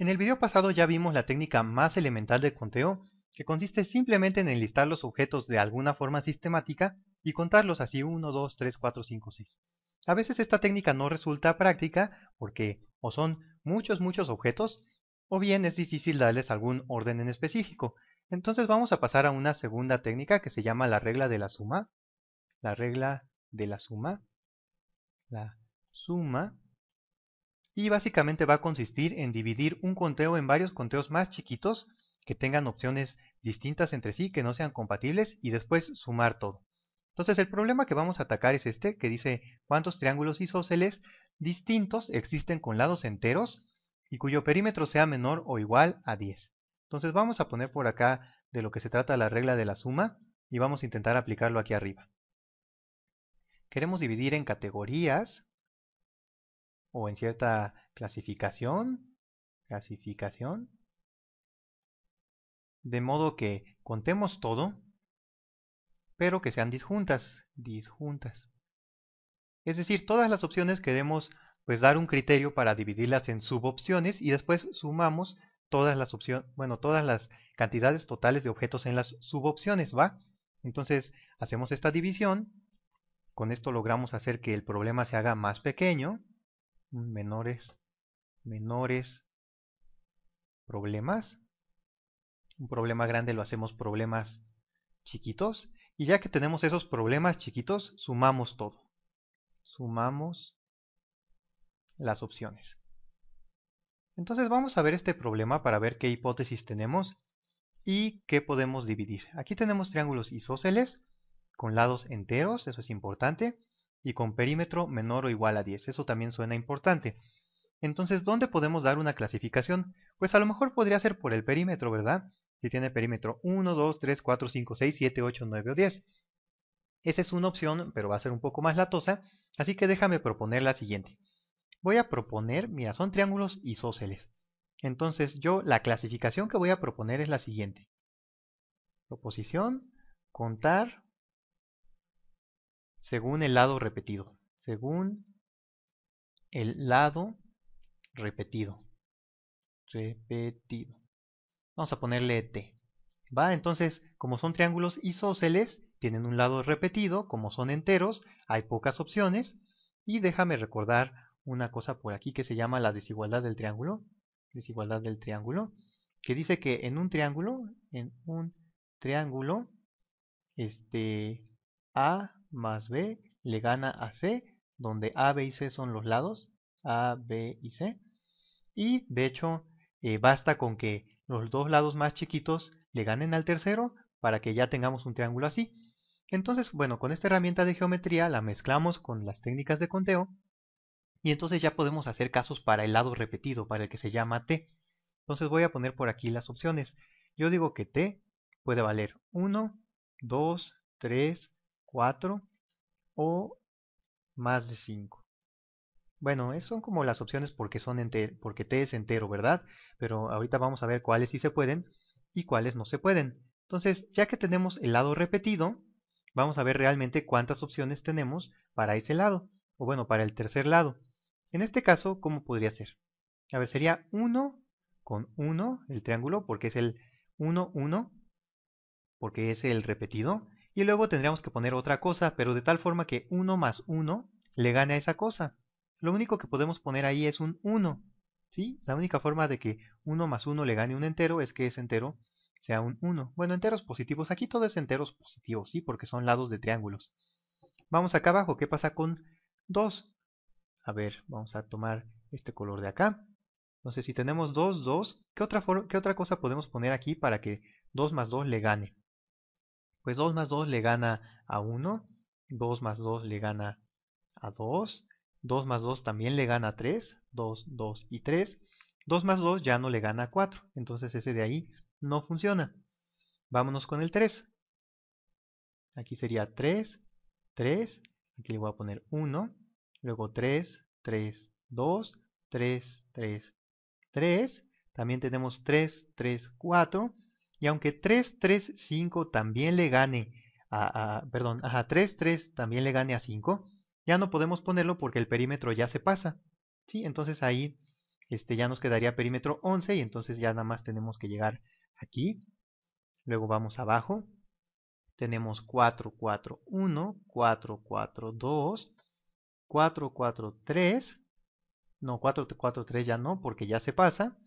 En el video pasado ya vimos la técnica más elemental del conteo, que consiste simplemente en enlistar los objetos de alguna forma sistemática y contarlos así 1, 2, 3, 4, 5, 6. A veces esta técnica no resulta práctica porque o son muchos muchos objetos o bien es difícil darles algún orden en específico. Entonces vamos a pasar a una segunda técnica que se llama la regla de la suma. La regla de la suma. La suma y básicamente va a consistir en dividir un conteo en varios conteos más chiquitos que tengan opciones distintas entre sí, que no sean compatibles y después sumar todo. Entonces el problema que vamos a atacar es este, que dice cuántos triángulos isósceles distintos existen con lados enteros y cuyo perímetro sea menor o igual a 10. Entonces vamos a poner por acá de lo que se trata la regla de la suma y vamos a intentar aplicarlo aquí arriba. Queremos dividir en categorías o en cierta clasificación, clasificación. De modo que contemos todo, pero que sean disjuntas, disjuntas. Es decir, todas las opciones queremos pues dar un criterio para dividirlas en subopciones y después sumamos todas las opciones, bueno, todas las cantidades totales de objetos en las subopciones, ¿va? Entonces, hacemos esta división, con esto logramos hacer que el problema se haga más pequeño, menores, menores problemas. Un problema grande lo hacemos problemas chiquitos. Y ya que tenemos esos problemas chiquitos, sumamos todo. Sumamos las opciones. Entonces vamos a ver este problema para ver qué hipótesis tenemos y qué podemos dividir. Aquí tenemos triángulos isósceles con lados enteros, eso es importante y con perímetro menor o igual a 10. Eso también suena importante. Entonces, ¿dónde podemos dar una clasificación? Pues a lo mejor podría ser por el perímetro, ¿verdad? Si tiene perímetro 1, 2, 3, 4, 5, 6, 7, 8, 9 o 10. Esa es una opción, pero va a ser un poco más latosa, así que déjame proponer la siguiente. Voy a proponer, mira, son triángulos isósceles. Entonces yo la clasificación que voy a proponer es la siguiente. Proposición, contar, según el lado repetido. Según el lado repetido. Repetido. Vamos a ponerle T. ¿Va? Entonces, como son triángulos isósceles, tienen un lado repetido, como son enteros, hay pocas opciones. Y déjame recordar una cosa por aquí que se llama la desigualdad del triángulo. Desigualdad del triángulo. Que dice que en un triángulo, en un triángulo, este, A más B le gana a C, donde A, B y C son los lados, A, B y C. Y de hecho, eh, basta con que los dos lados más chiquitos le ganen al tercero para que ya tengamos un triángulo así. Entonces, bueno, con esta herramienta de geometría la mezclamos con las técnicas de conteo y entonces ya podemos hacer casos para el lado repetido, para el que se llama T. Entonces voy a poner por aquí las opciones. Yo digo que T puede valer 1, 2, 3, 4 o más de 5. Bueno, son como las opciones porque, son enter porque t es entero, ¿verdad? Pero ahorita vamos a ver cuáles sí se pueden y cuáles no se pueden. Entonces, ya que tenemos el lado repetido, vamos a ver realmente cuántas opciones tenemos para ese lado, o bueno, para el tercer lado. En este caso, ¿cómo podría ser? A ver, sería 1 con 1, el triángulo, porque es el 1, 1, porque es el repetido, y luego tendríamos que poner otra cosa, pero de tal forma que 1 más 1 le gane a esa cosa. Lo único que podemos poner ahí es un 1. ¿sí? La única forma de que 1 más 1 le gane un entero es que ese entero sea un 1. Bueno, enteros positivos. Aquí todo es enteros positivos, ¿sí? Porque son lados de triángulos. Vamos acá abajo. ¿Qué pasa con 2? A ver, vamos a tomar este color de acá. Entonces, si tenemos 2, 2, ¿qué otra, ¿qué otra cosa podemos poner aquí para que 2 más 2 le gane? pues 2 más 2 le gana a 1, 2 más 2 le gana a 2, 2 más 2 también le gana a 3, 2, 2 y 3, 2 más 2 ya no le gana a 4, entonces ese de ahí no funciona. Vámonos con el 3. Aquí sería 3, 3, aquí le voy a poner 1, luego 3, 3, 2, 3, 3, 3, también tenemos 3, 3, 4, y aunque 3-3-5 también le gane a, perdón, ajá, 3-3 también le gane a 5, ya no podemos ponerlo porque el perímetro ya se pasa. ¿sí? Entonces ahí este, ya nos quedaría perímetro 11 y entonces ya nada más tenemos que llegar aquí. Luego vamos abajo. Tenemos 4, 4, 1, 4, 4, 2, 4, 4, 3. No, 4, 4, 3 ya no porque ya se pasa.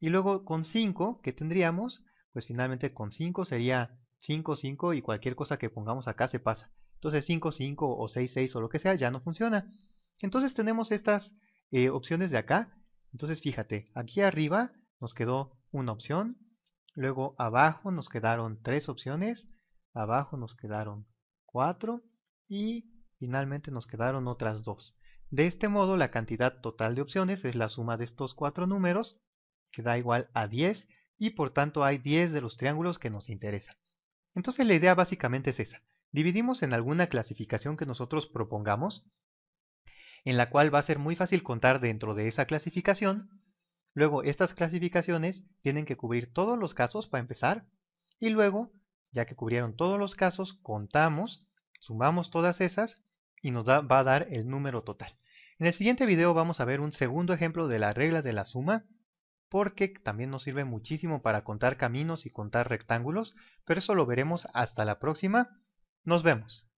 Y luego con 5 que tendríamos pues finalmente con 5 sería 5, 5 y cualquier cosa que pongamos acá se pasa. Entonces 5, 5 o 6, 6 o lo que sea ya no funciona. Entonces tenemos estas eh, opciones de acá. Entonces fíjate, aquí arriba nos quedó una opción, luego abajo nos quedaron tres opciones, abajo nos quedaron 4 y finalmente nos quedaron otras dos. De este modo la cantidad total de opciones es la suma de estos cuatro números que da igual a 10 y por tanto hay 10 de los triángulos que nos interesan. Entonces la idea básicamente es esa. Dividimos en alguna clasificación que nosotros propongamos, en la cual va a ser muy fácil contar dentro de esa clasificación. Luego estas clasificaciones tienen que cubrir todos los casos para empezar y luego, ya que cubrieron todos los casos, contamos, sumamos todas esas y nos va a dar el número total. En el siguiente video vamos a ver un segundo ejemplo de la regla de la suma porque también nos sirve muchísimo para contar caminos y contar rectángulos, pero eso lo veremos hasta la próxima. Nos vemos.